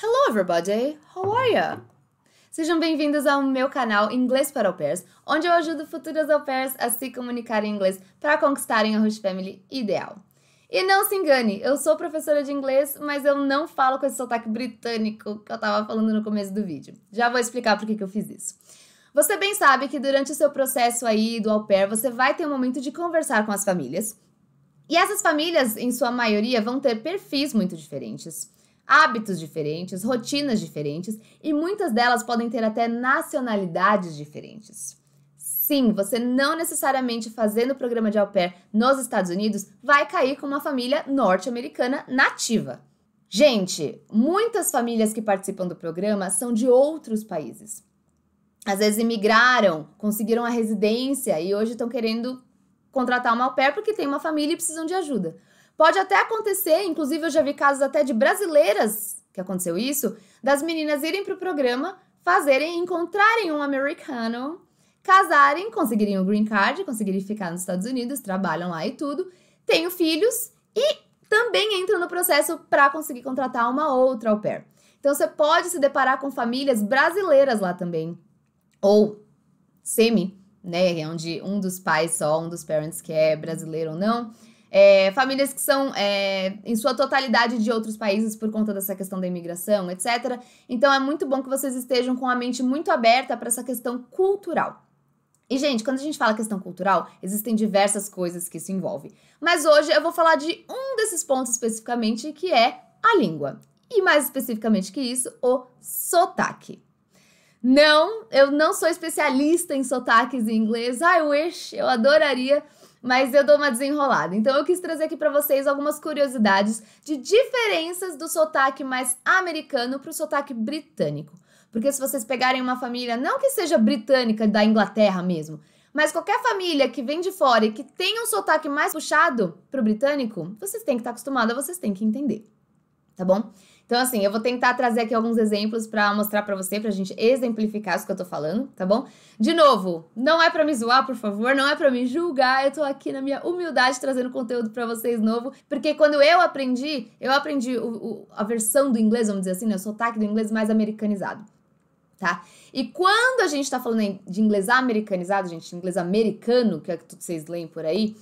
Hello everybody, how are you? Sejam bem-vindos ao meu canal Inglês para Au Pairs, onde eu ajudo futuras au pairs a se comunicarem em inglês para conquistarem a host family ideal. E não se engane, eu sou professora de inglês, mas eu não falo com esse sotaque britânico que eu estava falando no começo do vídeo. Já vou explicar por que, que eu fiz isso. Você bem sabe que durante o seu processo aí do au pair, você vai ter um momento de conversar com as famílias. E essas famílias, em sua maioria, vão ter perfis muito diferentes hábitos diferentes, rotinas diferentes e muitas delas podem ter até nacionalidades diferentes. Sim, você não necessariamente fazendo o programa de au pair nos Estados Unidos vai cair com uma família norte-americana nativa. Gente, muitas famílias que participam do programa são de outros países. Às vezes imigraram, conseguiram a residência e hoje estão querendo contratar uma au pair porque tem uma família e precisam de ajuda. Pode até acontecer, inclusive eu já vi casos até de brasileiras que aconteceu isso, das meninas irem pro programa, fazerem, encontrarem um americano, casarem, conseguirem o um green card, conseguirem ficar nos Estados Unidos, trabalham lá e tudo, tenham filhos e também entram no processo para conseguir contratar uma outra au pair. Então você pode se deparar com famílias brasileiras lá também. Ou semi, né? Onde um dos pais só, um dos parents que é brasileiro ou não, é, famílias que são, é, em sua totalidade, de outros países por conta dessa questão da imigração, etc. Então é muito bom que vocês estejam com a mente muito aberta para essa questão cultural. E, gente, quando a gente fala questão cultural, existem diversas coisas que isso envolve. Mas hoje eu vou falar de um desses pontos especificamente, que é a língua. E mais especificamente que isso, o sotaque. Não, eu não sou especialista em sotaques em inglês. I wish, eu adoraria mas eu dou uma desenrolada. Então eu quis trazer aqui para vocês algumas curiosidades de diferenças do sotaque mais americano para o sotaque britânico. Porque se vocês pegarem uma família, não que seja britânica da Inglaterra mesmo, mas qualquer família que vem de fora e que tem um sotaque mais puxado para o britânico, vocês têm que estar tá acostumados, vocês têm que entender. Tá bom? Então, assim, eu vou tentar trazer aqui alguns exemplos para mostrar para você, para a gente exemplificar isso que eu tô falando, tá bom? De novo, não é para me zoar, por favor, não é para me julgar, eu tô aqui na minha humildade trazendo conteúdo para vocês novo, porque quando eu aprendi, eu aprendi o, o, a versão do inglês, vamos dizer assim, né, o sotaque do inglês mais americanizado, tá? E quando a gente tá falando de inglês americanizado, gente, inglês americano, que é o que vocês leem por aí,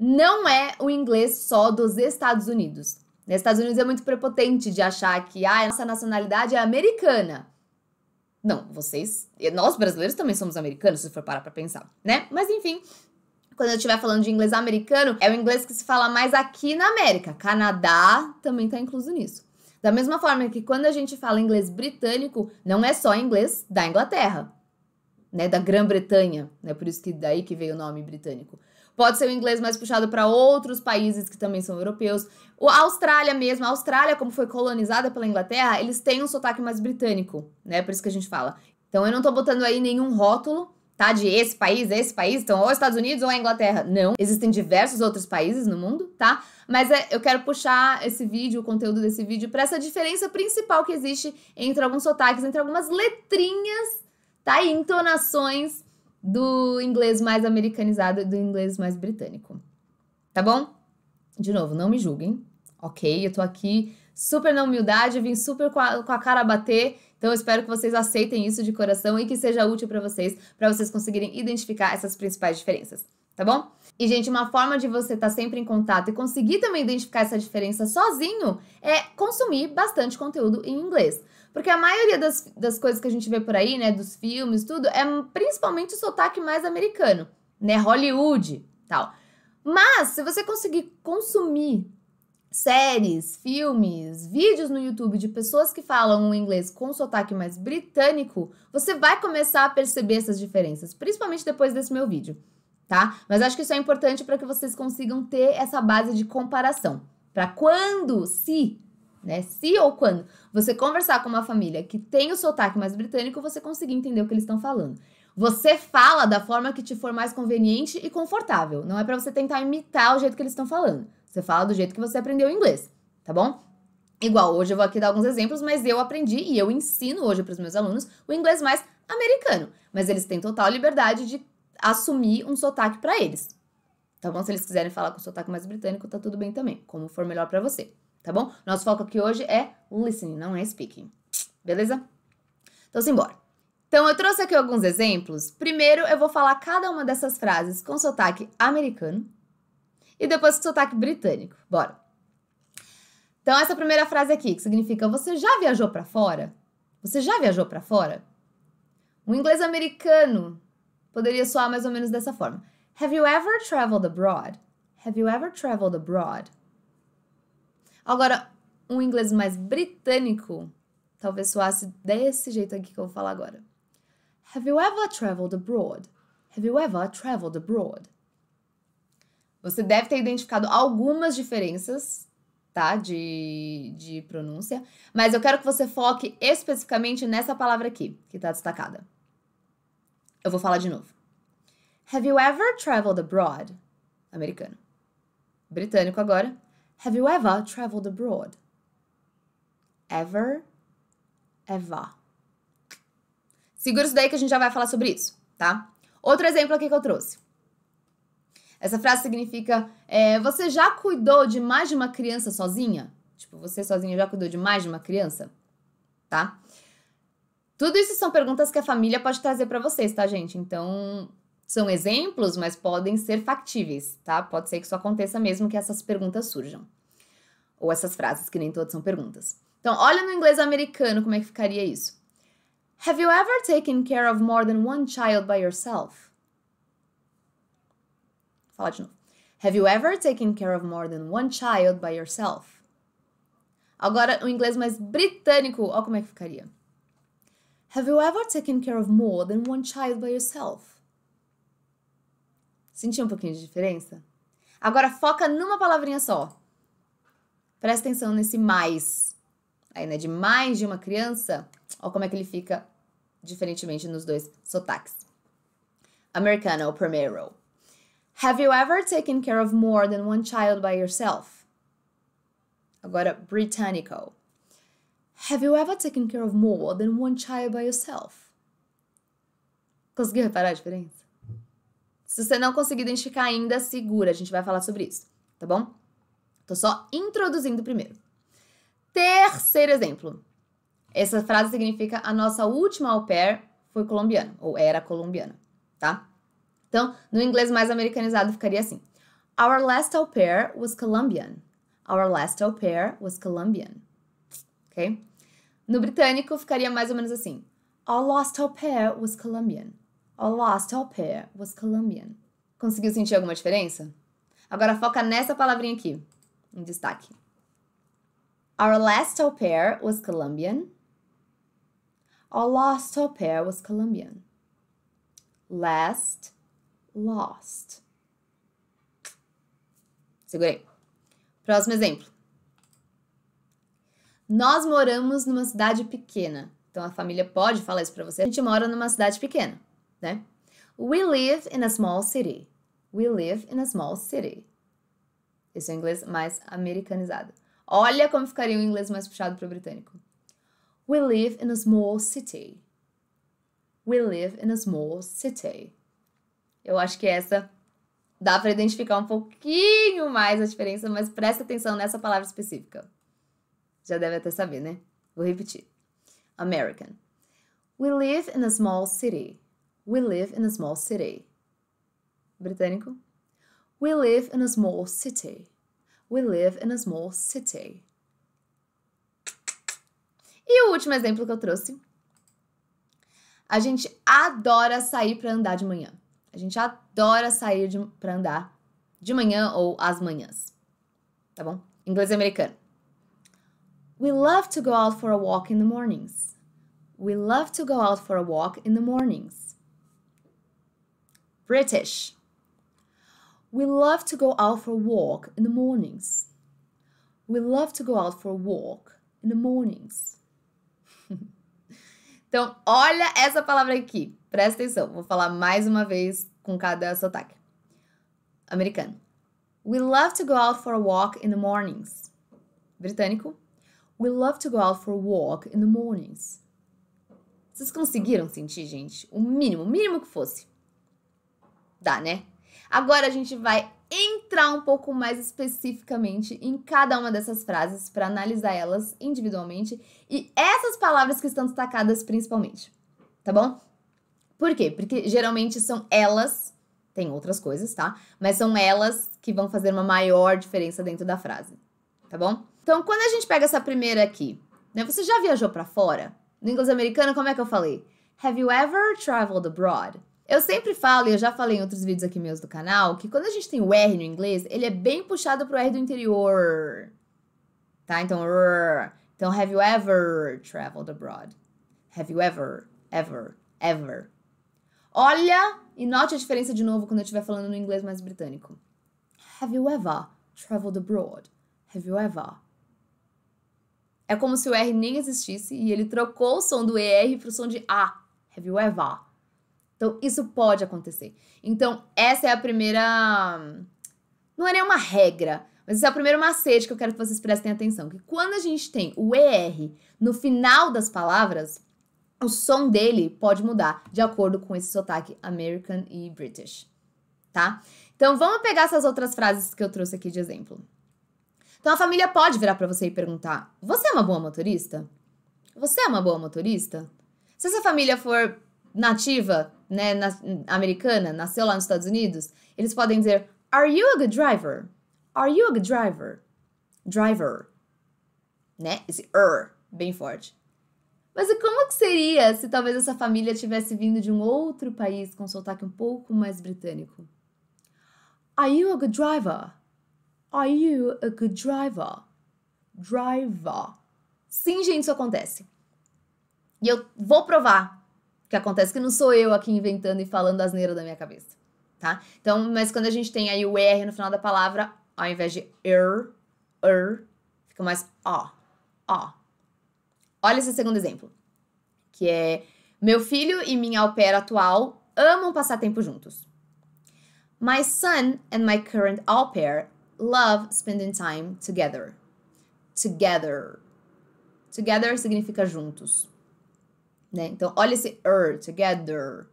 não é o inglês só dos Estados Unidos nos Estados Unidos é muito prepotente de achar que ah, a nossa nacionalidade é americana. Não, vocês, nós brasileiros também somos americanos, se for parar pra pensar, né? Mas enfim, quando eu estiver falando de inglês americano, é o inglês que se fala mais aqui na América. Canadá também está incluso nisso. Da mesma forma que quando a gente fala inglês britânico, não é só inglês da Inglaterra, né, da Grã-Bretanha, né? Por isso que daí que veio o nome britânico. Pode ser o inglês mais puxado para outros países que também são europeus. A Austrália mesmo, a Austrália, como foi colonizada pela Inglaterra, eles têm um sotaque mais britânico, né? Por isso que a gente fala. Então eu não tô botando aí nenhum rótulo, tá? De esse país, esse país, então ou Estados Unidos ou a Inglaterra. Não, existem diversos outros países no mundo, tá? Mas é, eu quero puxar esse vídeo, o conteúdo desse vídeo, para essa diferença principal que existe entre alguns sotaques, entre algumas letrinhas, tá? E entonações do inglês mais americanizado e do inglês mais britânico. Tá bom? De novo, não me julguem, ok? Eu tô aqui super na humildade, vim super com a, com a cara a bater. Então eu espero que vocês aceitem isso de coração e que seja útil para vocês, para vocês conseguirem identificar essas principais diferenças, tá bom? E gente, uma forma de você estar tá sempre em contato e conseguir também identificar essa diferença sozinho é consumir bastante conteúdo em inglês. Porque a maioria das, das coisas que a gente vê por aí, né, dos filmes, tudo, é principalmente o sotaque mais americano, né, Hollywood, tal. Mas, se você conseguir consumir séries, filmes, vídeos no YouTube de pessoas que falam o inglês com sotaque mais britânico, você vai começar a perceber essas diferenças, principalmente depois desse meu vídeo, tá? Mas acho que isso é importante para que vocês consigam ter essa base de comparação. Para quando, se né? Se ou quando você conversar com uma família que tem o sotaque mais britânico, você conseguir entender o que eles estão falando. Você fala da forma que te for mais conveniente e confortável. Não é para você tentar imitar o jeito que eles estão falando. Você fala do jeito que você aprendeu inglês, tá bom? Igual hoje eu vou aqui dar alguns exemplos, mas eu aprendi e eu ensino hoje para os meus alunos o inglês mais americano, mas eles têm total liberdade de assumir um sotaque para eles. Tá bom? Se eles quiserem falar com sotaque mais britânico, tá tudo bem também, como for melhor para você tá bom? Nosso foco aqui hoje é listening, não é speaking. Beleza? Então, simbora. Então, eu trouxe aqui alguns exemplos. Primeiro, eu vou falar cada uma dessas frases com sotaque americano e depois com sotaque britânico. Bora. Então, essa primeira frase aqui, que significa você já viajou para fora? Você já viajou para fora? O inglês americano poderia soar mais ou menos dessa forma. Have you ever traveled abroad? Have you ever traveled abroad? Agora, um inglês mais britânico talvez soasse desse jeito aqui que eu vou falar agora. Have you ever traveled abroad? Have you ever traveled abroad? Você deve ter identificado algumas diferenças, tá? De, de pronúncia, mas eu quero que você foque especificamente nessa palavra aqui, que tá destacada. Eu vou falar de novo. Have you ever traveled abroad? Americano. Britânico agora. Have you ever traveled abroad? Ever, ever. Segura isso daí que a gente já vai falar sobre isso, tá? Outro exemplo aqui que eu trouxe. Essa frase significa: é, Você já cuidou de mais de uma criança sozinha? Tipo, você sozinha já cuidou de mais de uma criança? Tá? Tudo isso são perguntas que a família pode trazer para vocês, tá, gente? Então, são exemplos, mas podem ser factíveis, tá? Pode ser que isso aconteça mesmo que essas perguntas surjam. Ou essas frases, que nem todas são perguntas. Então, olha no inglês americano como é que ficaria isso. Have you ever taken care of more than one child by yourself? Fala de novo. Have you ever taken care of more than one child by yourself? Agora, o inglês mais britânico, olha como é que ficaria. Have you ever taken care of more than one child by yourself? Sentiu um pouquinho de diferença? Agora foca numa palavrinha só. Presta atenção nesse mais. Aí, né? De mais de uma criança, olha como é que ele fica diferentemente nos dois sotaques. Americano, primeiro. Have you ever taken care of more than one child by yourself? Agora, britânico. Have you ever taken care of more than one child by yourself? Conseguiu reparar a diferença? Se você não conseguir identificar ainda, segura, a gente vai falar sobre isso, tá bom? Tô só introduzindo primeiro. Terceiro exemplo. Essa frase significa a nossa última au pair foi colombiana, ou era colombiana, tá? Então, no inglês mais americanizado ficaria assim: Our last au pair was Colombian. Our last au pair was Colombian. Ok? No britânico ficaria mais ou menos assim: Our last au pair was Colombian. Our last au pair was Colombian. Conseguiu sentir alguma diferença? Agora foca nessa palavrinha aqui, em destaque. Our last au pair was Colombian. Our last au pair was Colombian. Last, lost. Segurei. Próximo exemplo. Nós moramos numa cidade pequena. Então a família pode falar isso para você. A gente mora numa cidade pequena né? We live in a small city. We live in a small city. Esse é o inglês mais americanizado. Olha como ficaria o inglês mais puxado para o britânico. We live in a small city. We live in a small city. Eu acho que essa dá para identificar um pouquinho mais a diferença, mas presta atenção nessa palavra específica. Já deve até saber, né? Vou repetir. American. We live in a small city. We live in a small city. Britânico. We live in a small city. We live in a small city. E o último exemplo que eu trouxe. A gente adora sair para andar de manhã. A gente adora sair para andar de manhã ou às manhãs. Tá bom? Inglês americano. We love to go out for a walk in the mornings. We love to go out for a walk in the mornings. British. We love to go out for a walk in the mornings. We love to go out for a walk in the mornings. então, olha essa palavra aqui. Presta atenção. Vou falar mais uma vez com cada sotaque. Americano. We love to go out for a walk in the mornings. Britânico. We love to go out for a walk in the mornings. Vocês conseguiram sentir, gente? O mínimo, o mínimo que fosse né? Agora a gente vai entrar um pouco mais especificamente em cada uma dessas frases para analisar elas individualmente e essas palavras que estão destacadas principalmente, tá bom? Por quê? Porque geralmente são elas, tem outras coisas, tá? Mas são elas que vão fazer uma maior diferença dentro da frase, tá bom? Então, quando a gente pega essa primeira aqui, né? Você já viajou para fora? No inglês americano, como é que eu falei? Have you ever traveled abroad? Eu sempre falo, e eu já falei em outros vídeos aqui meus do canal, que quando a gente tem o R no inglês, ele é bem puxado pro R do interior. Tá? Então, rrr. então have you ever traveled abroad? Have you ever, ever, ever? Olha e note a diferença de novo quando eu estiver falando no inglês mais britânico. Have you ever traveled abroad? Have you ever? É como se o R nem existisse e ele trocou o som do ER pro som de A. Have you ever? Então, isso pode acontecer. Então, essa é a primeira. Não é nenhuma regra, mas esse é o primeiro macete que eu quero que vocês prestem atenção. Que quando a gente tem o ER no final das palavras, o som dele pode mudar de acordo com esse sotaque American e British, tá? Então vamos pegar essas outras frases que eu trouxe aqui de exemplo. Então a família pode virar para você e perguntar: "Você é uma boa motorista? Você é uma boa motorista?" Se essa família for nativa né, na, americana, nasceu lá nos Estados Unidos, eles podem dizer Are you a good driver? Are you a good driver? Driver. Né? Esse er, bem forte. Mas e como que seria se talvez essa família tivesse vindo de um outro país com sotaque um pouco mais britânico? Are you a good driver? Are you a good driver? Driver. Sim, gente, isso acontece. E eu vou provar o que acontece que não sou eu aqui inventando e falando asneira da minha cabeça, tá? Então, mas quando a gente tem aí o R no final da palavra, ao invés de er, er, fica mais ó, ó. Olha esse segundo exemplo, que é meu filho e minha au pair atual amam passar tempo juntos. My son and my current au pair love spending time together. Together. Together significa juntos. Né? Então, olha esse er, together.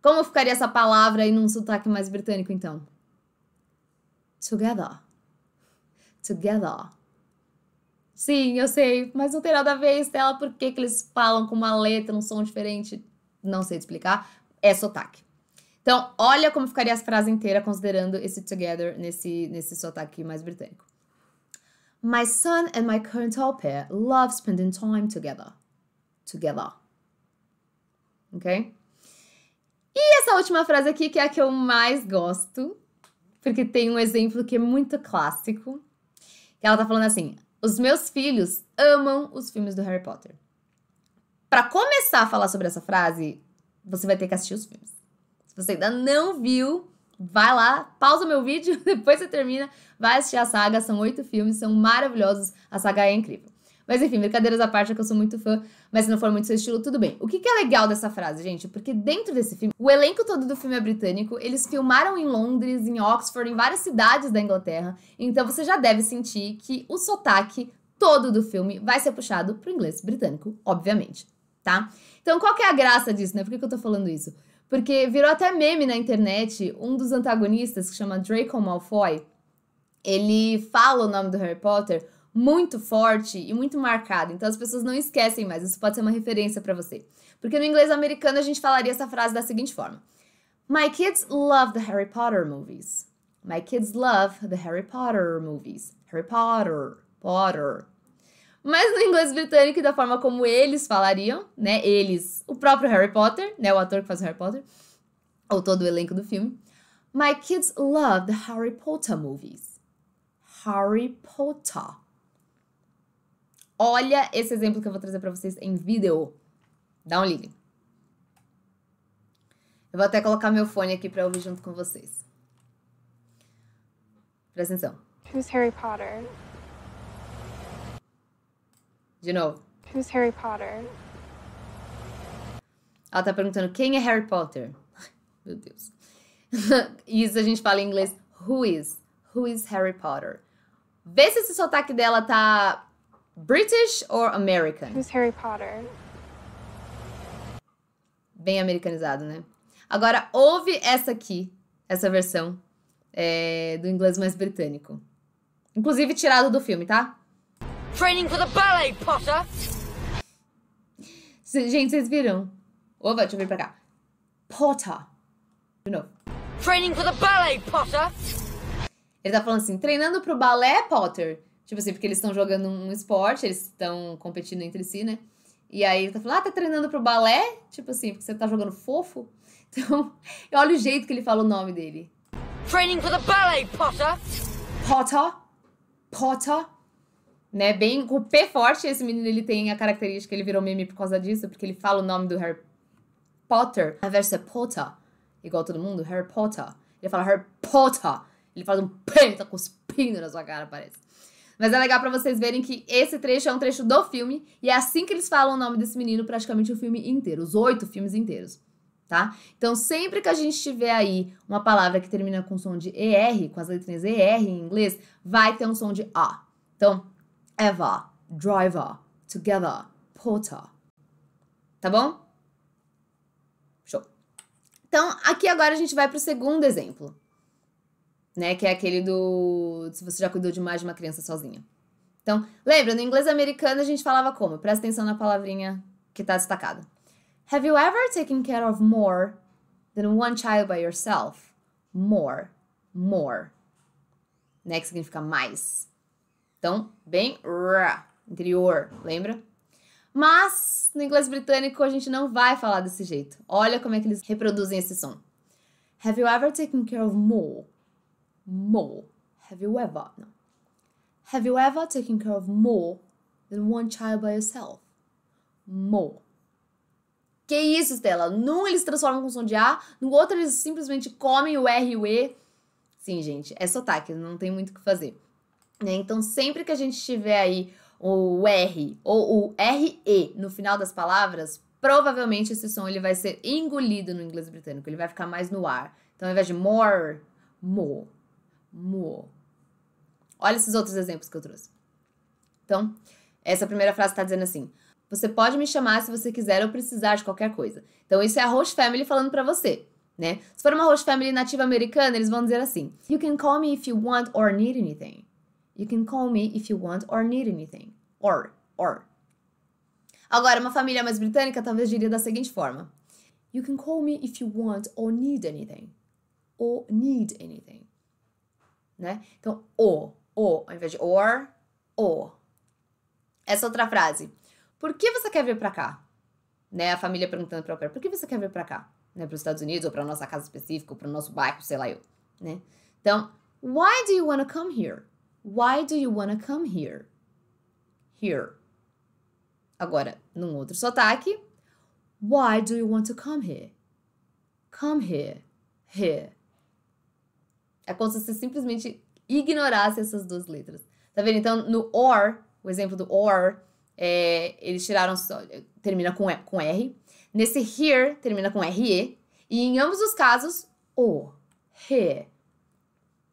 Como ficaria essa palavra aí num sotaque mais britânico, então? Together. Together. Sim, eu sei, mas não tem nada a ver, Estela, por que, que eles falam com uma letra, um som diferente? Não sei explicar, é sotaque. Então, olha como ficaria a frase inteira considerando esse together nesse, nesse sotaque mais britânico. My son and my current au pair love spending time together. Together ok? E essa última frase aqui, que é a que eu mais gosto, porque tem um exemplo que é muito clássico. Ela tá falando assim: os meus filhos amam os filmes do Harry Potter. Para começar a falar sobre essa frase, você vai ter que assistir os filmes. Se você ainda não viu, vai lá, pausa meu vídeo, depois você termina, vai assistir a saga. São oito filmes, são maravilhosos, a saga é incrível. Mas enfim, brincadeiras à parte, é que eu sou muito fã mas se não for muito seu estilo, tudo bem. O que, que é legal dessa frase, gente? Porque dentro desse filme, o elenco todo do filme é britânico, eles filmaram em Londres, em Oxford, em várias cidades da Inglaterra, então você já deve sentir que o sotaque todo do filme vai ser puxado pro inglês britânico, obviamente, tá? Então qual que é a graça disso, né? Por que, que eu tô falando isso? Porque virou até meme na internet, um dos antagonistas, que chama Draco Malfoy, ele fala o nome do Harry Potter muito forte e muito marcada. Então as pessoas não esquecem mais. Isso pode ser uma referência para você. Porque no inglês americano a gente falaria essa frase da seguinte forma: My kids love the Harry Potter movies. My kids love the Harry Potter movies. Harry Potter, Potter. Mas no inglês britânico da forma como eles falariam, né? Eles, o próprio Harry Potter, né? O ator que faz o Harry Potter, ou todo o elenco do filme. My kids love the Harry Potter movies. Harry Potter. Olha esse exemplo que eu vou trazer para vocês em vídeo. Dá um ligue. Eu vou até colocar meu fone aqui para ouvir junto com vocês. Presta atenção. Who's Harry Potter? De novo. Who's Harry Potter? Ela tá perguntando quem é Harry Potter. Meu Deus. Isso a gente fala em inglês. Who is? Who is Harry Potter? Vê se esse sotaque dela tá British or American? Who's Harry Potter? Bem americanizado, né? Agora, ouve essa aqui, essa versão é, do inglês mais britânico. Inclusive tirado do filme, tá? Training for the ballet, Potter! C gente, vocês viram? Opa, deixa eu vir pra cá. Potter. De novo. Training for the ballet, Potter! Ele tá falando assim, treinando pro balé, Potter. Tipo assim, porque eles estão jogando um esporte, eles estão competindo entre si, né? E aí ele tá falando, ah, tá treinando pro balé? Tipo assim, porque você tá jogando fofo? Então, olha o jeito que ele fala o nome dele. Training for the ballet, Potter! Potter? Potter? Né, bem com o P forte, esse menino ele tem a característica, ele virou meme por causa disso, porque ele fala o nome do Harry Potter, A versão é Potter, igual todo mundo, Harry Potter. Ele fala Harry Potter. Ele faz um P, tá cuspindo na sua cara, parece. Mas é legal para vocês verem que esse trecho é um trecho do filme e é assim que eles falam o nome desse menino praticamente o filme inteiro, os oito filmes inteiros. Tá? Então, sempre que a gente tiver aí uma palavra que termina com som de ER, com as letrinhas ER em inglês, vai ter um som de A. Então, ever, é driver, together, porter. Tá bom? Show. Então, aqui agora a gente vai para o segundo exemplo né? Que é aquele do se você já cuidou de mais de uma criança sozinha. Então, lembra, no inglês americano a gente falava como? Presta atenção na palavrinha que está destacada. Have you ever taken care of more than one child by yourself? More, more. Né, que significa mais. Então, bem interior, lembra? Mas no inglês britânico a gente não vai falar desse jeito. Olha como é que eles reproduzem esse som. Have you ever taken care of more more. Have you ever? No. Have you ever taken care of more than one child by yourself? More. Que isso, Stella? Num eles transformam com som de A, no outro eles simplesmente comem o R e o E. Sim, gente, é sotaque, não tem muito o que fazer. Né? Então, sempre que a gente tiver aí o R ou o RE no final das palavras, provavelmente esse som ele vai ser engolido no inglês britânico, ele vai ficar mais no ar. Então, ao invés de more, more mo. Olha esses outros exemplos que eu trouxe. Então, essa primeira frase está dizendo assim: Você pode me chamar se você quiser ou precisar de qualquer coisa. Então, isso é a host family falando para você, né? Se for uma host family nativa americana, eles vão dizer assim: You can call me if you want or need anything. You can call me if you want or need anything. Or, or. Agora, uma família mais britânica talvez diria da seguinte forma: You can call me if you want or need anything. Or need anything né? Então, o, o, ao invés de or, o. Essa outra frase. Por que você quer vir para cá? Né? A família perguntando para o pai, por que você quer vir para cá? Né, para os Estados Unidos, ou para nossa casa específica, ou para o nosso bairro, sei lá eu, né? Então, why do you want to come here? Why do you want to come here? Here. Agora, num outro sotaque, why do you want to come here? Come here. Here. É como se você simplesmente ignorasse essas duas letras. Tá vendo? Então, no or, o exemplo do or, é, eles tiraram só, termina com, com R. Nesse here, termina com RE. E em ambos os casos, o, re.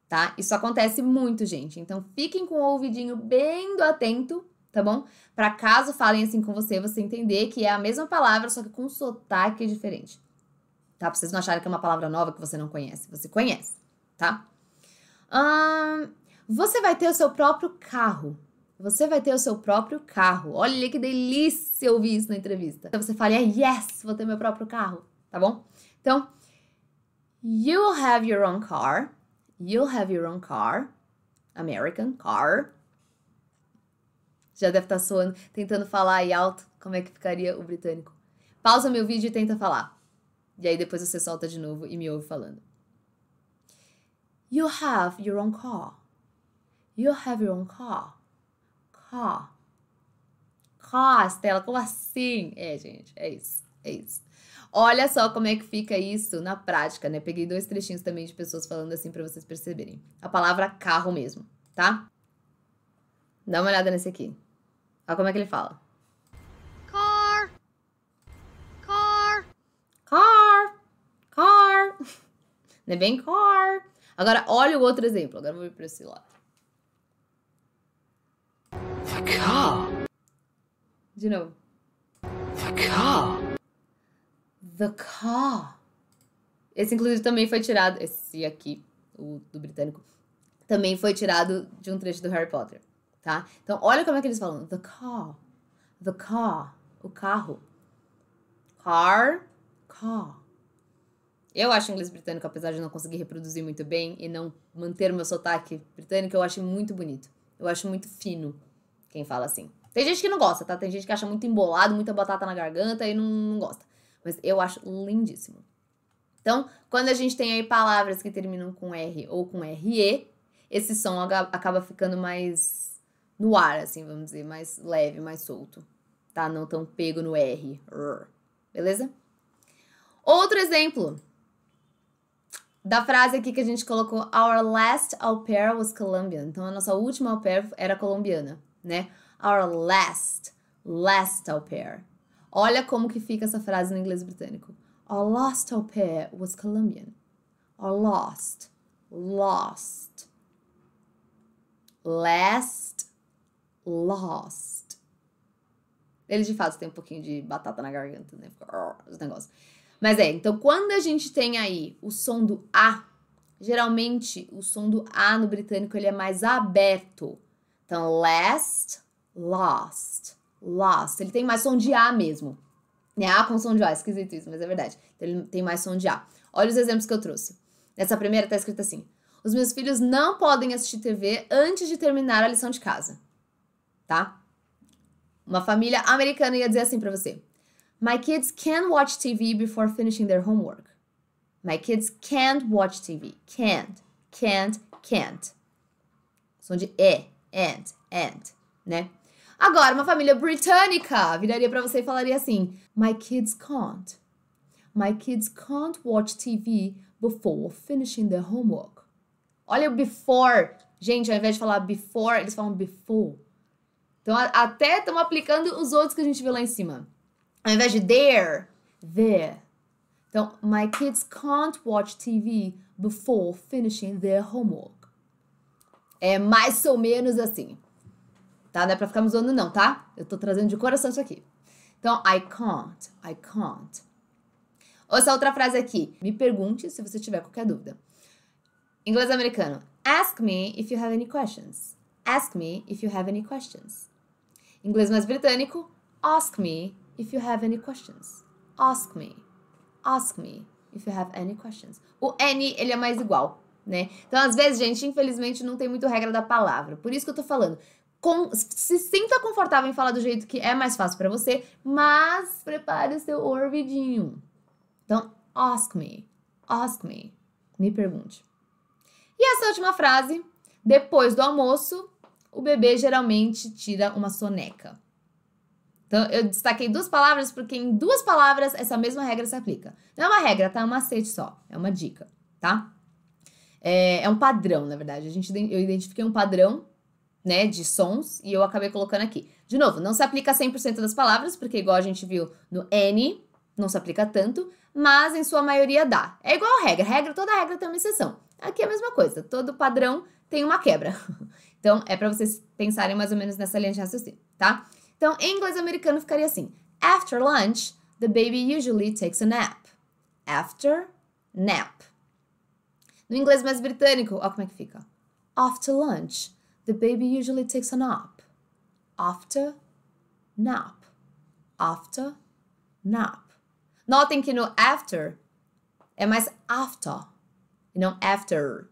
Tá? Isso acontece muito, gente. Então, fiquem com o ouvidinho bem do atento, tá bom? Para caso falem assim com você, você entender que é a mesma palavra, só que com sotaque diferente. Tá? Pra vocês não acharem que é uma palavra nova que você não conhece. Você conhece tá? Hum, você vai ter o seu próprio carro. Você vai ter o seu próprio carro. Olha que delícia ouvir isso na entrevista. Então você fala, yes, vou ter meu próprio carro, tá bom? Então, you'll have your own car. You'll have your own car. American car. Já deve estar tá soando, tentando falar aí alto como é que ficaria o britânico. Pausa meu vídeo e tenta falar. E aí depois você solta de novo e me ouve falando. You have your own car. You have your own car. Car. Cars, Stella, como assim? É, gente, é isso, é isso. Olha só como é que fica isso na prática, né? Peguei dois trechinhos também de pessoas falando assim para vocês perceberem. A palavra carro mesmo, tá? Dá uma olhada nesse aqui. Olha como é que ele fala. Car. Car. Car. Car. Não é bem car. Agora, olha o outro exemplo. Agora vou vir para esse lado. The car. De novo. The car. The car. Esse, inclusive, também foi tirado. Esse aqui, o do britânico, também foi tirado de um trecho do Harry Potter, tá? Então, olha como é que eles falam. The car. The car. O carro. Car. Car. Eu acho inglês britânico, apesar de não conseguir reproduzir muito bem e não manter meu sotaque britânico, eu acho muito bonito. Eu acho muito fino quem fala assim. Tem gente que não gosta, tá? Tem gente que acha muito embolado, muita batata na garganta e não, não gosta. Mas eu acho lindíssimo. Então, quando a gente tem aí palavras que terminam com R ou com RE, esse som acaba ficando mais no ar, assim, vamos dizer, mais leve, mais solto. Tá? Não tão pego no R. Beleza? Outro exemplo da frase aqui que a gente colocou, our last au pair was Colombian. Então, a nossa última au pair era colombiana, né? Our last, last au pair. Olha como que fica essa frase no inglês britânico. Our last au pair was Colombian. Our last lost. Last, lost. Ele, de fato, tem um pouquinho de batata na garganta, né? Os negócios. Mas é, então quando a gente tem aí o som do A, geralmente o som do A no britânico ele é mais aberto. Então, last, lost, lost. Ele tem mais som de A mesmo. É A com som de A, esquisito isso, mas é verdade. Então, ele tem mais som de A. Olha os exemplos que eu trouxe. Nessa primeira tá escrito assim: Os meus filhos não podem assistir TV antes de terminar a lição de casa. Tá? Uma família americana ia dizer assim para você: My kids can watch TV before finishing their homework. My kids can't watch TV. Can't, can't, can't. Som de e, and, and, né? Agora, uma família britânica viraria para você e falaria assim: My kids can't. My kids can't watch TV before finishing their homework. Olha o before. Gente, ao invés de falar before, eles falam before. Então, até estão aplicando os outros que a gente viu lá em cima. Ao invés de there, there. Então, my kids can't watch TV before finishing their homework. É mais ou menos assim. Tá? Não é pra ficar me zoando, não, tá? Eu tô trazendo de coração isso aqui. Então, I can't, I can't. Ou essa outra frase aqui. Me pergunte se você tiver qualquer dúvida. Inglês americano. Ask me if you have any questions. Ask me if you have any questions. Inglês mais britânico. Ask me if you have any questions. Ask me. Ask me if you have any questions. O any, ele é mais igual, né? Então, às vezes, gente, infelizmente, não tem muito regra da palavra. Por isso que eu tô falando. Com, se sinta confortável em falar do jeito que é mais fácil para você, mas prepare o seu ouvidinho. Então, ask me. Ask me. Me pergunte. E essa última frase, depois do almoço, o bebê geralmente tira uma soneca. Então, eu destaquei duas palavras porque em duas palavras essa mesma regra se aplica. Não é uma regra, tá? É um macete só. É uma dica, tá? É, é um padrão, na verdade. A gente, eu identifiquei um padrão, né, de sons e eu acabei colocando aqui. De novo, não se aplica a 100% das palavras, porque igual a gente viu no N, não se aplica tanto, mas em sua maioria dá. É igual a regra. Regra, toda regra tem uma exceção. Aqui é a mesma coisa. Todo padrão tem uma quebra. Então, é para vocês pensarem mais ou menos nessa linha de raciocínio, tá? Então, em inglês americano ficaria assim: After lunch, the baby usually takes a nap. After nap. No inglês mais britânico, ó como é que fica. After lunch, the baby usually takes a nap. After nap. After nap. Notem que no after é mais after e não after.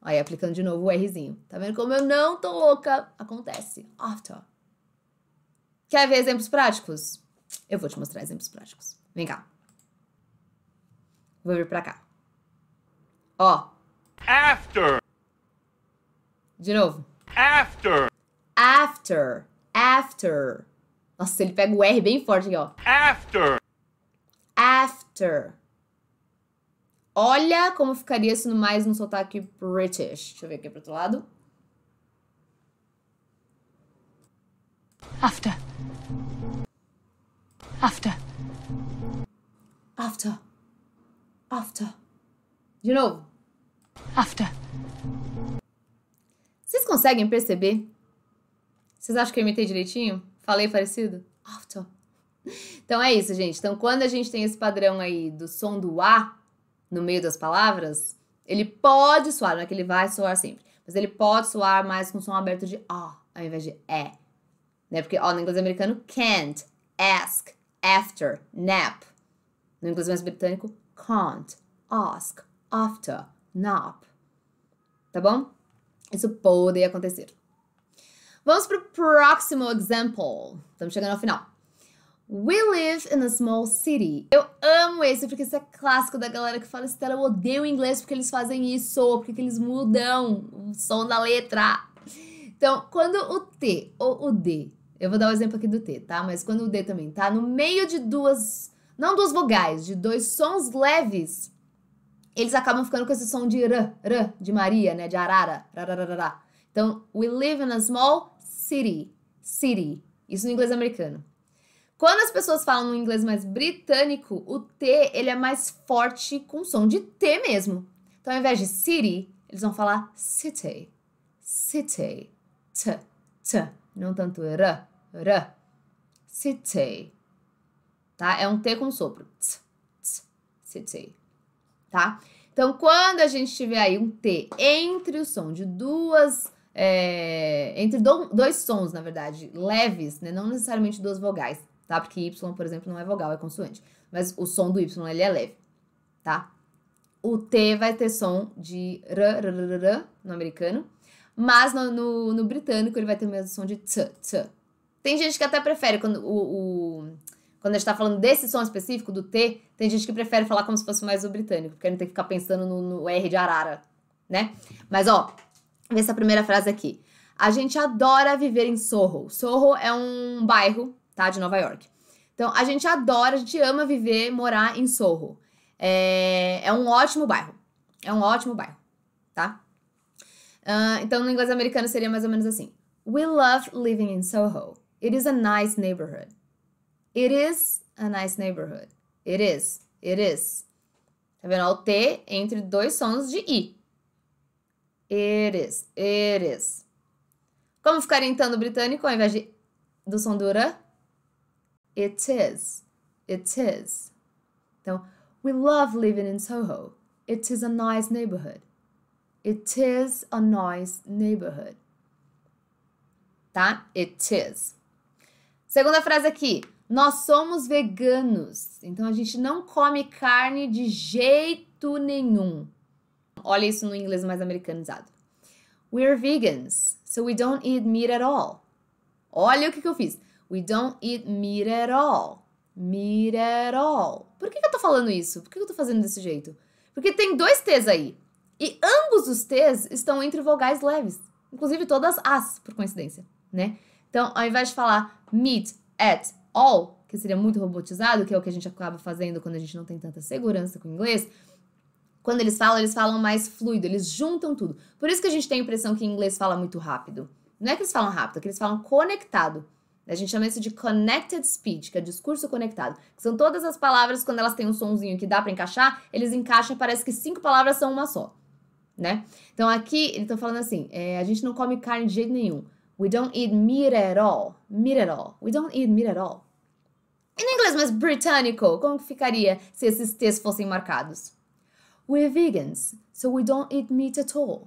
Aí aplicando de novo o Rzinho. Tá vendo como eu não tô louca? Acontece. After. Quer ver exemplos práticos? Eu vou te mostrar exemplos práticos. Vem cá. Vou vir pra cá. Ó. After. De novo. After. After. After. Nossa, ele pega o R bem forte aqui, ó. After. After. Olha como ficaria sendo no mais um sotaque British. Deixa eu ver aqui pro outro lado. After. After. After. After. De novo. After. Vocês conseguem perceber? Vocês acham que eu imitei direitinho? Falei parecido? After. Então é isso, gente. Então, quando a gente tem esse padrão aí do som do A no meio das palavras, ele pode soar, não é que ele vai soar sempre, mas ele pode soar mais com som aberto de A ao invés de E. Né? Porque ó, no inglês americano, can't, ask, after, nap. No inglês mais britânico, can't, ask, after, nap. Tá bom? Isso pode acontecer. Vamos para o próximo example. Estamos chegando ao final. We live in a small city. Eu amo esse, porque isso é clássico da galera que fala Estela, assim, eu odeio inglês porque eles fazem isso, porque eles mudam o som da letra. Então, quando o T ou o D eu vou dar o um exemplo aqui do T, tá? Mas quando o D também tá no meio de duas, não duas vogais, de dois sons leves, eles acabam ficando com esse som de r, r, de Maria, né? De arara, rararará. Então, we live in a small city, city. Isso no inglês americano. Quando as pessoas falam no inglês mais britânico, o T, ele é mais forte com som de T mesmo. Então, ao invés de city, eles vão falar city, city, t t, não tanto r, r. City. Tá? É um T com sopro. T, t, city. Tá? Então, quando a gente tiver aí um T entre o som de duas... É, entre dois sons, na verdade, leves, né? Não necessariamente duas vogais, tá? Porque Y, por exemplo, não é vogal, é consoante. Mas o som do Y, ele é leve, tá? O T vai ter som de r, r, r, r no americano mas no, no, no britânico ele vai ter o mesmo som de t, t. Tem gente que até prefere quando o, o quando a gente tá falando desse som específico, do T, tem gente que prefere falar como se fosse mais o britânico, porque não tem que ficar pensando no, no R de arara, né? Mas ó, essa primeira frase aqui. A gente adora viver em Soho. Soho é um bairro, tá? De Nova York. Então, a gente adora, a gente ama viver, morar em Soho. É, é um ótimo bairro. É um ótimo bairro, tá? Ah, então, no inglês americano seria mais ou menos assim: We love living in Soho. It is a nice neighborhood. It is a nice neighborhood. It is. It is. Tá vendo? O T entre dois sons de I. It is. It is. Como ficaria então no britânico ao invés de, do som dura? It is. It is. Então, we love living in Soho. It is a nice neighborhood. It is a nice neighborhood. Tá? It is. Segunda frase aqui. Nós somos veganos, então a gente não come carne de jeito nenhum. Olha isso no inglês mais americanizado. We're vegans, so we don't eat meat at all. Olha o que, que eu fiz. We don't eat meat at all. Meat at all. Por que, que eu tô falando isso? Por que, que eu tô fazendo desse jeito? Porque tem dois T's aí. E ambos os T's estão entre vogais leves, inclusive todas as, por coincidência, né? Então, ao invés de falar meet, at, all, que seria muito robotizado, que é o que a gente acaba fazendo quando a gente não tem tanta segurança com o inglês, quando eles falam, eles falam mais fluido, eles juntam tudo. Por isso que a gente tem a impressão que o inglês fala muito rápido. Não é que eles falam rápido, é que eles falam conectado. A gente chama isso de connected speech, que é discurso conectado. Que são todas as palavras, quando elas têm um sonzinho que dá para encaixar, eles encaixam e parece que cinco palavras são uma só né? Então aqui eles estão falando assim: é, a gente não come carne de jeito nenhum. We don't eat meat at all. Meat at all. We don't eat meat at all. Em inglês mais britânico, como que ficaria se esses T's fossem marcados? We're vegans, so we don't eat meat at all.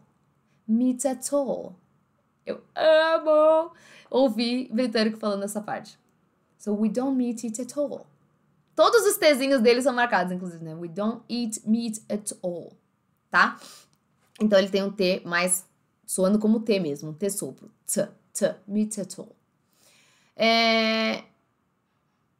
Meat at all. Eu amo ouvir britânico falando essa parte. So we don't meat eat at all. Todos os Tzinhos deles são marcados, inclusive, né? We don't eat meat at all. Tá? Então ele tem um T mais soando como T mesmo, um T sopro. T, T, mi, É...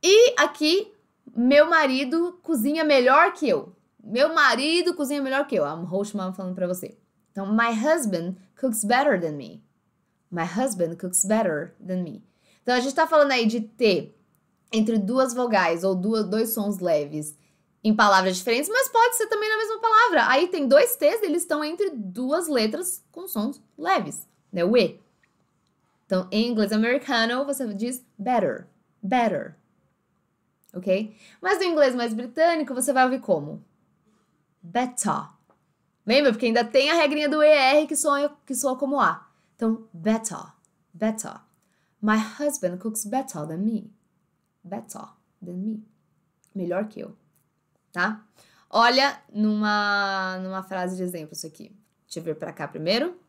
E aqui, meu marido cozinha melhor que eu. Meu marido cozinha melhor que eu. A Hoshman falando pra você. Então, my husband cooks better than me. My husband cooks better than me. Então, a gente tá falando aí de T entre duas vogais ou duas, dois sons leves em palavras diferentes, mas pode ser também na mesma palavra. Aí tem dois T's, eles estão entre duas letras com sons leves, né? O E. Então, em inglês americano, você diz better, better. Ok? Mas no inglês mais britânico, você vai ouvir como? Better. Lembra? Porque ainda tem a regrinha do ER que soa, que soa como A. Então, better, better. My husband cooks better than me. Better than me. Melhor que eu tá? Olha numa, numa frase de exemplo isso aqui. Deixa eu vir para cá primeiro.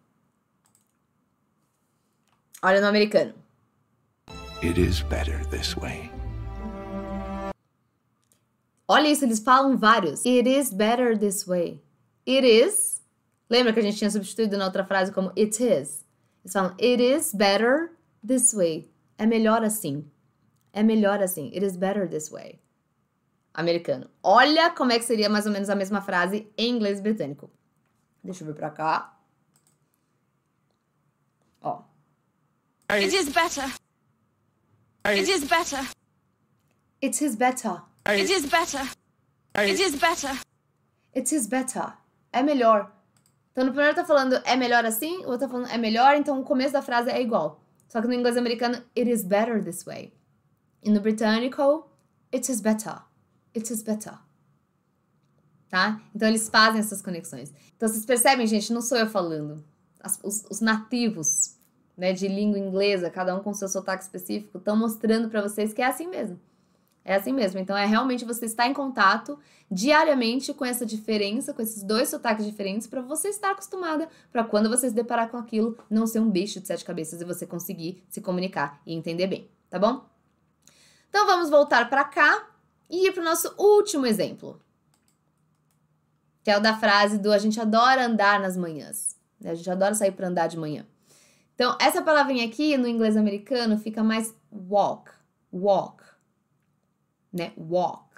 Olha no americano. It is better this way. Olha isso, eles falam vários. It is better this way. It is. Lembra que a gente tinha substituído na outra frase como it is? Eles falam it is better this way. É melhor assim. É melhor assim. It is better this way americano. Olha como é que seria mais ou menos a mesma frase em inglês britânico. Deixa eu ver pra cá. Ó. It is better. It is better. It is better. It is better. It is better. It is better. É melhor. Então, no primeiro tá falando é melhor assim, o outro tá falando é melhor, então o começo da frase é igual. Só que no inglês americano, it is better this way. E no britânico, it is better it is better. Tá? Então eles fazem essas conexões. Então vocês percebem, gente, não sou eu falando. As, os, os, nativos né, de língua inglesa, cada um com seu sotaque específico, estão mostrando para vocês que é assim mesmo. É assim mesmo. Então é realmente você estar em contato diariamente com essa diferença, com esses dois sotaques diferentes, para você estar acostumada, para quando você se deparar com aquilo, não ser um bicho de sete cabeças e você conseguir se comunicar e entender bem, tá bom? Então vamos voltar para cá e ir para o nosso último exemplo, que é o da frase do a gente adora andar nas manhãs. Né? A gente adora sair para andar de manhã. Então, essa palavrinha aqui no inglês americano fica mais walk, walk, né? Walk.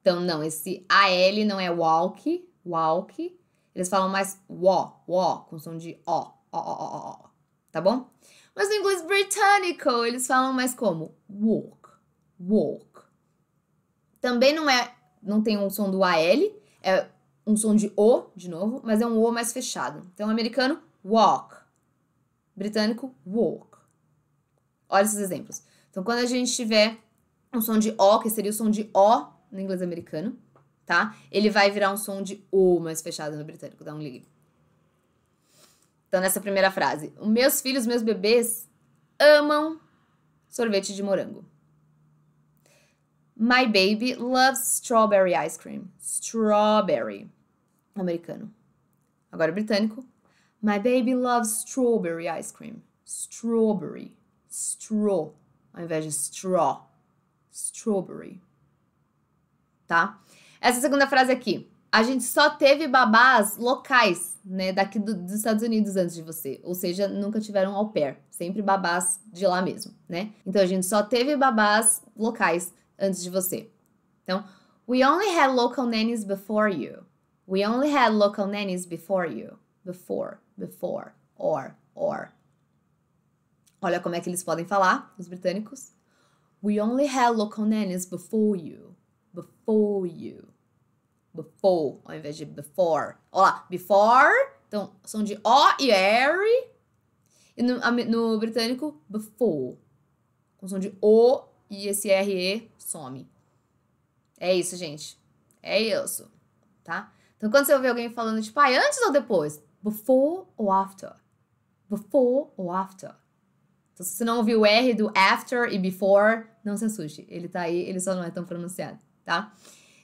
Então, não, esse AL não é walk, walk. Eles falam mais wó, wó, com som de ó, ó, ó, ó, tá bom? Mas no inglês britânico, eles falam mais como walk, walk. Também não é, não tem um som do AL, é um som de O, de novo, mas é um O mais fechado. Então, americano, walk. Britânico, walk. Olha esses exemplos. Então, quando a gente tiver um som de O, que seria o som de O no inglês americano, tá? Ele vai virar um som de O mais fechado no britânico, dá um ligue. Então, nessa primeira frase, meus filhos, meus bebês amam sorvete de morango. My baby loves strawberry ice cream. Strawberry. Americano. Agora britânico. My baby loves strawberry ice cream. Strawberry. Straw. Ao invés de straw. Strawberry. Tá? Essa segunda frase aqui. A gente só teve babás locais, né? Daqui do, dos Estados Unidos antes de você. Ou seja, nunca tiveram au pair. Sempre babás de lá mesmo, né? Então a gente só teve babás locais antes de você. Então, we only had local nannies before you. We only had local nannies before you. Before, before, or, or. Olha como é que eles podem falar, os britânicos. We only had local nannies before you. Before you. Before, ao invés de before. Olha lá, before. Então, som de O e R. E no, no britânico, before. Com então, som de O e esse RE some. É isso, gente. É isso, tá? Então, quando você ouvir alguém falando, tipo, ah, antes ou depois? Before ou after? Before ou after? Então, se você não ouviu o R do after e before, não se assuste. Ele tá aí, ele só não é tão pronunciado, tá?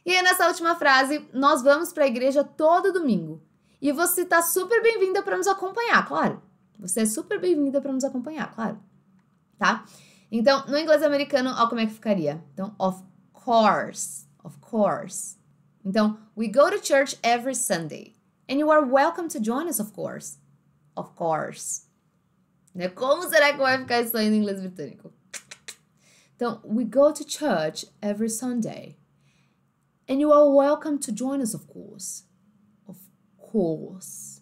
E aí, nessa última frase, nós vamos para a igreja todo domingo. E você tá super bem-vinda para nos acompanhar, claro. Você é super bem-vinda para nos acompanhar, claro. Tá? Então, no inglês americano, ó como é que ficaria. Então, of course, of course. Então, we go to church every Sunday. And you are welcome to join us, of course. Of course. Né? Como será que vai ficar isso aí no inglês britânico? Então, we go to church every Sunday. And you are welcome to join us, of course. Of course.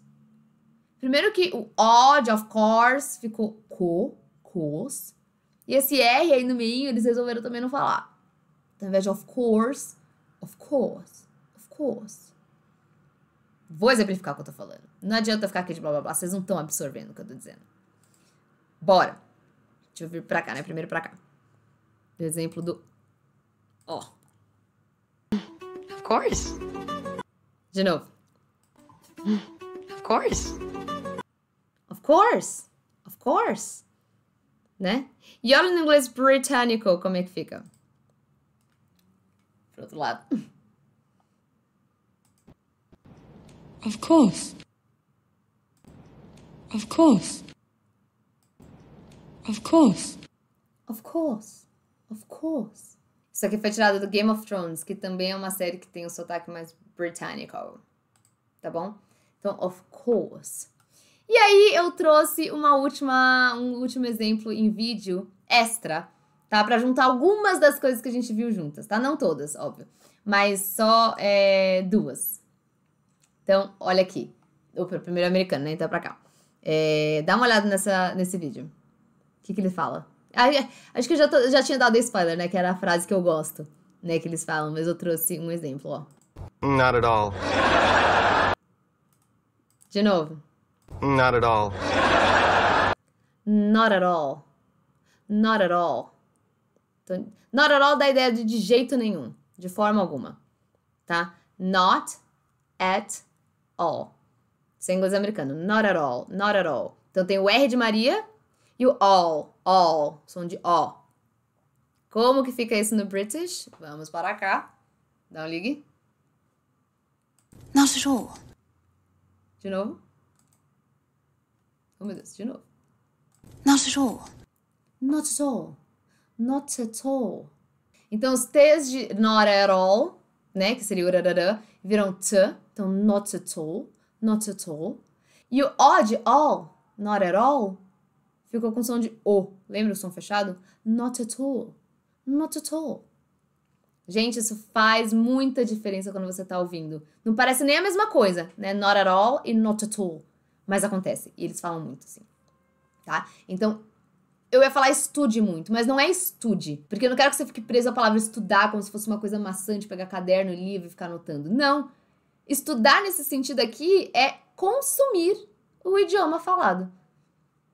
Primeiro que o odd, of course, ficou co, course. E esse R aí no meio, eles resolveram também não falar. Então, ao invés de of course, of course, of course. Vou exemplificar o que eu tô falando. Não adianta ficar aqui de blá blá blá, vocês não estão absorvendo o que eu tô dizendo. Bora. Deixa eu vir pra cá, né? Primeiro pra cá. Exemplo do. Ó. Oh. Of course. De novo. Of course. Of course. Of course né? E olha no inglês britânico como é que fica. Pro outro lado. Of course. Of course. Of course. Of course. Of course. Isso aqui foi tirado do Game of Thrones, que também é uma série que tem um sotaque mais britânico. Tá bom? Então, of course. E aí eu trouxe uma última, um último exemplo em vídeo extra, tá? Para juntar algumas das coisas que a gente viu juntas, tá? Não todas, óbvio, mas só é, duas. Então, olha aqui. O primeiro americano, né? Então, pra cá. É, dá uma olhada nessa, nesse vídeo. O que, que ele fala? Ah, é, acho que eu já, tô, já tinha dado spoiler, né? Que era a frase que eu gosto, né? Que eles falam, mas eu trouxe um exemplo, ó. Not at all. De novo. Not at all. Not at all. Not at all. not at all dá ideia de de jeito nenhum, de forma alguma, tá? Not at all. Sem inglês americano. Not at all, not at all. Então tem o R de Maria e o all, all, som de O. Como que fica isso no British? Vamos para cá. Dá um ligue. Not at all. De novo. Oh meu Deus, de novo. Not at all. Not at all. Not at all. Então, os T's de not at all, né, que seria o rararã, viram T. Então, not at all, not at all. E o O de all, not at all, ficou com o som de O. Lembra o som fechado? Not at all. Not at all. Gente, isso faz muita diferença quando você está ouvindo. Não parece nem a mesma coisa, né? Not at all e not at all mas acontece. E eles falam muito, assim. Tá? Então, eu ia falar estude muito, mas não é estude. Porque eu não quero que você fique preso à palavra estudar como se fosse uma coisa maçante, pegar caderno, livro e ficar anotando. Não. Estudar nesse sentido aqui é consumir o idioma falado.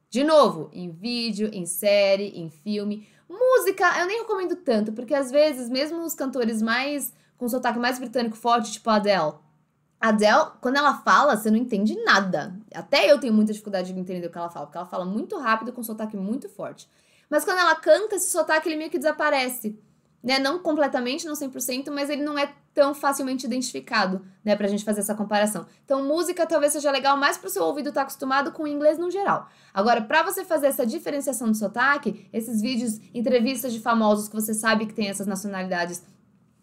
De novo, em vídeo, em série, em filme. Música, eu nem recomendo tanto, porque às vezes, mesmo os cantores mais. com sotaque mais britânico forte, tipo a Adele. A Adele, quando ela fala, você não entende nada. Até eu tenho muita dificuldade de entender o que ela fala, porque ela fala muito rápido, com um sotaque muito forte. Mas quando ela canta, esse sotaque ele meio que desaparece. Né? Não completamente, não 100%, mas ele não é tão facilmente identificado, né? Pra gente fazer essa comparação. Então, música talvez seja legal mais pro seu ouvido estar tá acostumado com o inglês no geral. Agora, para você fazer essa diferenciação do sotaque, esses vídeos, entrevistas de famosos que você sabe que tem essas nacionalidades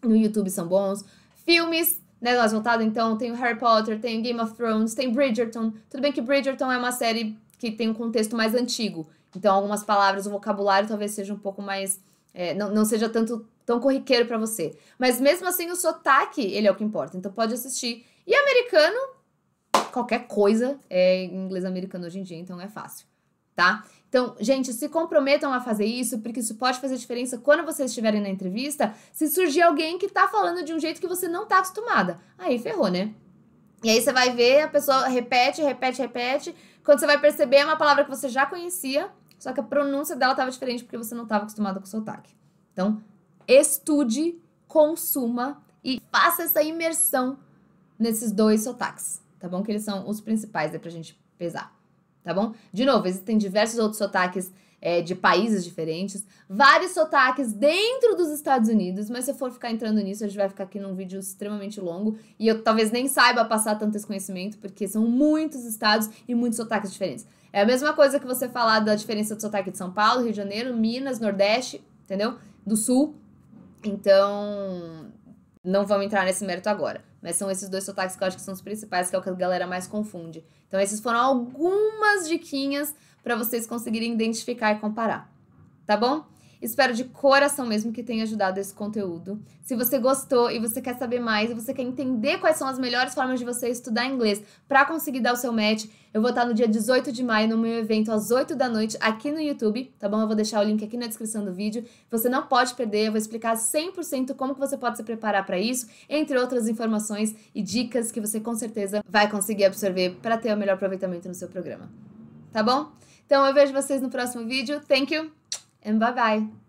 no YouTube são bons, filmes negócio né, voltado, então tem o Harry Potter, tem o Game of Thrones, tem Bridgerton. Tudo bem que Bridgerton é uma série que tem um contexto mais antigo, então algumas palavras, o vocabulário talvez seja um pouco mais. É, não, não seja tanto tão corriqueiro para você. Mas mesmo assim, o sotaque, ele é o que importa, então pode assistir. E americano, qualquer coisa é inglês americano hoje em dia, então é fácil, tá? Então, gente, se comprometam a fazer isso, porque isso pode fazer diferença quando vocês estiverem na entrevista. Se surgir alguém que tá falando de um jeito que você não tá acostumada, aí ferrou, né? E aí você vai ver, a pessoa repete, repete, repete. Quando você vai perceber, é uma palavra que você já conhecia, só que a pronúncia dela estava diferente porque você não estava acostumada com o sotaque. Então, estude, consuma e faça essa imersão nesses dois sotaques, tá bom? Que eles são os principais aí pra gente pesar tá bom? De novo, existem diversos outros sotaques é, de países diferentes, vários sotaques dentro dos Estados Unidos, mas se eu for ficar entrando nisso, a gente vai ficar aqui num vídeo extremamente longo e eu talvez nem saiba passar tanto esse conhecimento, porque são muitos estados e muitos sotaques diferentes. É a mesma coisa que você falar da diferença do sotaque de São Paulo, Rio de Janeiro, Minas, Nordeste, entendeu? Do Sul. Então, não vamos entrar nesse mérito agora. Mas são esses dois sotaques que eu acho que são os principais, que é o que a galera mais confunde. Então, essas foram algumas diquinhas para vocês conseguirem identificar e comparar. Tá bom? Espero de coração mesmo que tenha ajudado esse conteúdo. Se você gostou e você quer saber mais e você quer entender quais são as melhores formas de você estudar inglês para conseguir dar o seu match, eu vou estar no dia 18 de maio no meu evento às 8 da noite aqui no YouTube, tá bom? Eu vou deixar o link aqui na descrição do vídeo. Você não pode perder, eu vou explicar 100% como que você pode se preparar para isso, entre outras informações e dicas que você com certeza vai conseguir absorver para ter o melhor aproveitamento no seu programa. Tá bom? Então eu vejo vocês no próximo vídeo. Thank you. and bye bye.